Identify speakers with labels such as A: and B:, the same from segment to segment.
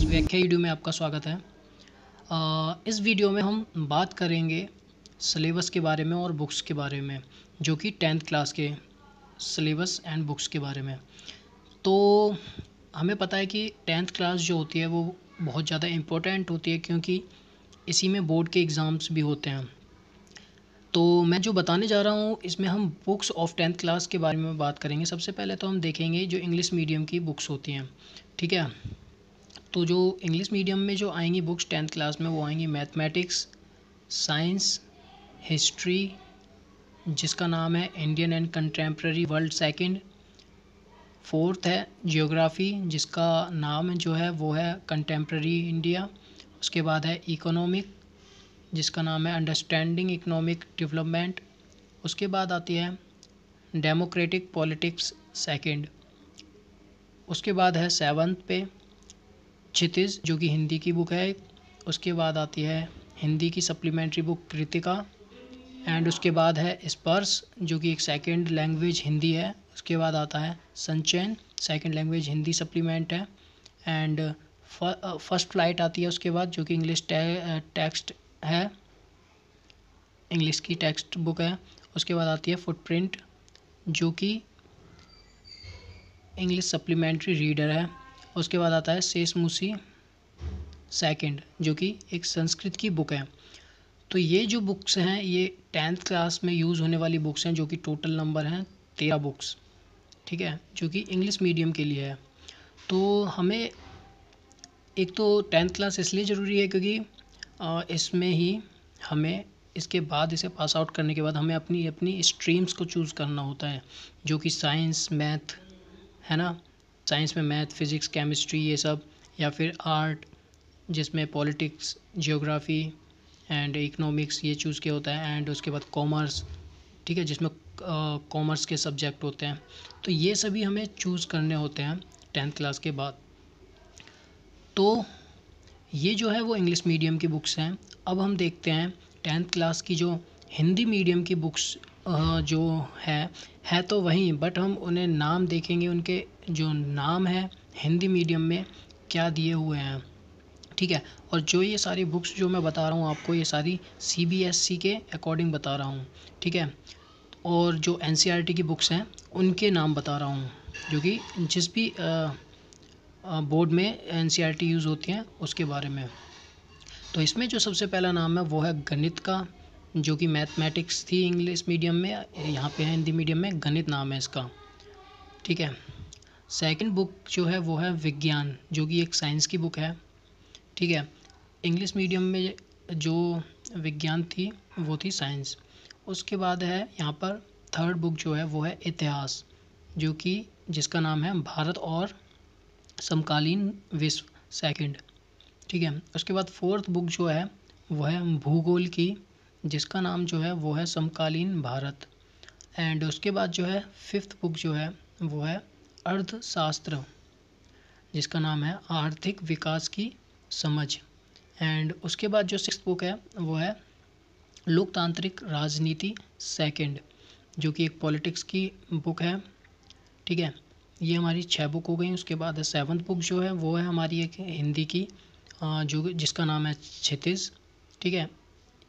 A: इस व्याख्या वीडियो में आपका स्वागत है आ, इस वीडियो में हम बात करेंगे सिलेबस के बारे में और बुक्स के बारे में जो कि टेंथ क्लास के सिलेबस एंड बुक्स के बारे में तो हमें पता है कि टेंथ क्लास जो होती है वो बहुत ज़्यादा इम्पोर्टेंट होती है क्योंकि इसी में बोर्ड के एग्ज़ाम्स भी होते हैं तो मैं जो बताने जा रहा हूँ इसमें हम बुक्स ऑफ टेंथ क्लास के बारे में बात करेंगे सबसे पहले तो हम देखेंगे जो इंग्लिश मीडियम की बुक्स होती हैं ठीक है तो जो इंग्लिश मीडियम में जो आएंगी बुक्स टेंथ क्लास में वो आएंगी मैथमेटिक्स साइंस हिस्ट्री जिसका नाम है Indian and contemporary world second fourth है जियोग्राफ़ी जिसका नाम जो है वो है कंटेम्प्रेरी इंडिया उसके बाद है इकोनॉमिक जिसका नाम है अंडरस्टैंडिंग इकोनॉमिक डेवलपमेंट उसके बाद आती है डेमोक्रेटिक पॉलिटिक्स सेकंड उसके बाद है सेवन्थ पे क्षितिज जो कि हिंदी की बुक है उसके बाद आती है हिंदी की सप्लीमेंट्री बुक कृतिका एंड उसके बाद है स्पर्श जो कि एक सेकेंड लैंग्वेज हिंदी है उसके बाद आता है Sanchayan second language Hindi supplement है एंड फर्स्ट फ्लाइट आती है उसके बाद जो कि इंग्लिश टेक्स्ट है इंग्लिश की टेक्स्ट बुक है उसके बाद आती है फुटप्रिंट जो कि इंग्लिश सप्लीमेंट्री रीडर है उसके बाद आता है मुसी सेकेंड जो कि एक संस्कृत की बुक है तो ये जो बुक्स हैं ये टेंथ क्लास में यूज़ होने वाली बुक्स हैं जो कि टोटल नंबर हैं तेरह बुक्स ठीक है जो कि इंग्लिश मीडियम के लिए है तो हमें एक तो टेंथ क्लास इसलिए ज़रूरी है क्योंकि इसमें ही हमें इसके बाद इसे पास आउट करने के बाद हमें अपनी अपनी स्ट्रीम्स को चूज़ करना होता है जो कि साइंस मैथ है ना साइंस में मैथ फिज़िक्स केमिस्ट्री ये सब या फिर आर्ट जिसमें पॉलिटिक्स जियोग्राफ़ी एंड इकनॉमिक्स ये चूज़ के होता है एंड उसके बाद कॉमर्स ठीक है जिसमें कॉमर्स के सब्जेक्ट होते हैं तो ये सभी हमें चूज़ करने होते हैं टेंथ क्लास के बाद तो ये जो है वो इंग्लिश मीडियम की बुक्स हैं अब हम देखते हैं टेंथ क्लास की जो हिंदी मीडियम की बुक्स जो है है तो वहीं बट हम उन्हें नाम देखेंगे उनके जो नाम है हिंदी मीडियम में क्या दिए हुए हैं ठीक है और जो ये सारी बुक्स जो मैं बता रहा हूँ आपको ये सारी सी बी एस सी के अकॉर्डिंग बता रहा हूँ ठीक है और जो एन सी आर टी की बुक्स हैं उनके नाम बता रहा हूँ जो कि जिस भी बोर्ड में N C R T use होती हैं उसके बारे में तो इसमें जो सबसे पहला नाम है वो है गणित का जो कि मैथमेटिक्स थी इंग्लिश मीडियम में यहाँ पे है हिंदी मीडियम में गणित नाम है इसका ठीक है सेकंड बुक जो है वो है विज्ञान जो कि एक साइंस की बुक है ठीक है इंग्लिश मीडियम में जो विज्ञान थी वो थी साइंस उसके बाद है यहाँ पर थर्ड बुक जो है वो है इतिहास जो कि जिसका नाम है भारत और समकालीन विश्व सेकंड ठीक है उसके बाद फोर्थ बुक जो है वह है भूगोल की जिसका नाम जो है वो है समकालीन भारत एंड उसके बाद जो है फिफ्थ बुक जो है वो है अर्थशास्त्र जिसका नाम है आर्थिक विकास की समझ एंड उसके बाद जो सिक्स बुक है वो है लोकतांत्रिक राजनीति सेकंड जो कि एक पॉलिटिक्स की बुक है ठीक है ये हमारी छः बुक हो गई उसके बाद सेवन्थ बुक जो है वो है हमारी एक हिंदी की जो जिसका नाम है क्षितिज ठीक है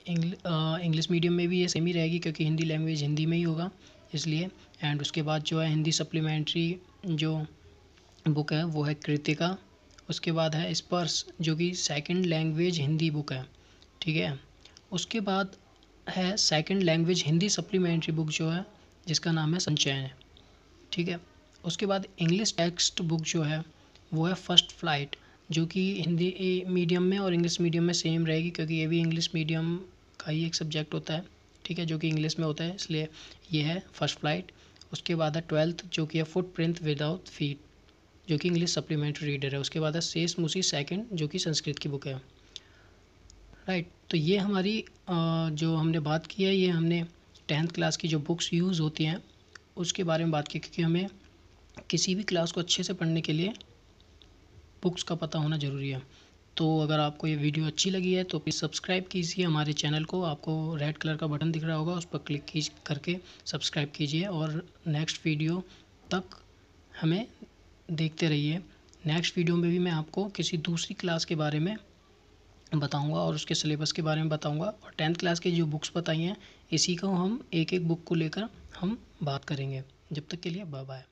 A: इंग्लिश मीडियम में भी ये सेम ही रहेगी क्योंकि हिंदी लैंग्वेज हिंदी में ही होगा इसलिए एंड उसके बाद जो है हिंदी सप्लीमेंट्री जो बुक है वो है कृतिका उसके बाद है स्पर्स जो कि सेकंड लैंग्वेज हिंदी बुक है ठीक है उसके बाद है second language Hindi supplementary book जो है जिसका नाम है संचयन ठीक है उसके बाद इंग्लिश टेक्स्ट बुक जो है वो है फर्स्ट फ्लाइट जो कि हिंदी मीडियम में और इंग्लिश मीडियम में सेम रहेगी क्योंकि ये भी इंग्लिश मीडियम का ही एक सब्जेक्ट होता है ठीक है जो कि इंग्लिश में होता है इसलिए ये है फर्स्ट फ्लाइट उसके बाद है ट्वेल्थ जो कि है फुट प्रिंथ विदाउट फीट जो कि इंग्लिश सप्लीमेंट्री रीडर है उसके बाद है शेष मुसी सेकेंड जो कि संस्कृत की बुक है राइट तो ये हमारी जो हमने बात की है ये हमने टेंथ क्लास की जो बुक्स यूज़ होती हैं उसके बारे में बात की क्योंकि हमें किसी भी क्लास को अच्छे से पढ़ने के लिए बुक्स का पता होना ज़रूरी है तो अगर आपको ये वीडियो अच्छी लगी है तो प्लीज़ सब्सक्राइब कीजिए हमारे चैनल को आपको रेड कलर का बटन दिख रहा होगा उस पर क्लिक की करके सब्सक्राइब कीजिए और नेक्स्ट वीडियो तक हमें देखते रहिए नेक्स्ट वीडियो में भी मैं आपको किसी दूसरी क्लास के बारे में बताऊंगा और उसके सिलेबस के बारे में बताऊंगा और टेंथ क्लास के जो बुक्स बताई हैं इसी को हम एक एक बुक को लेकर हम बात करेंगे जब तक के लिए बाय बाय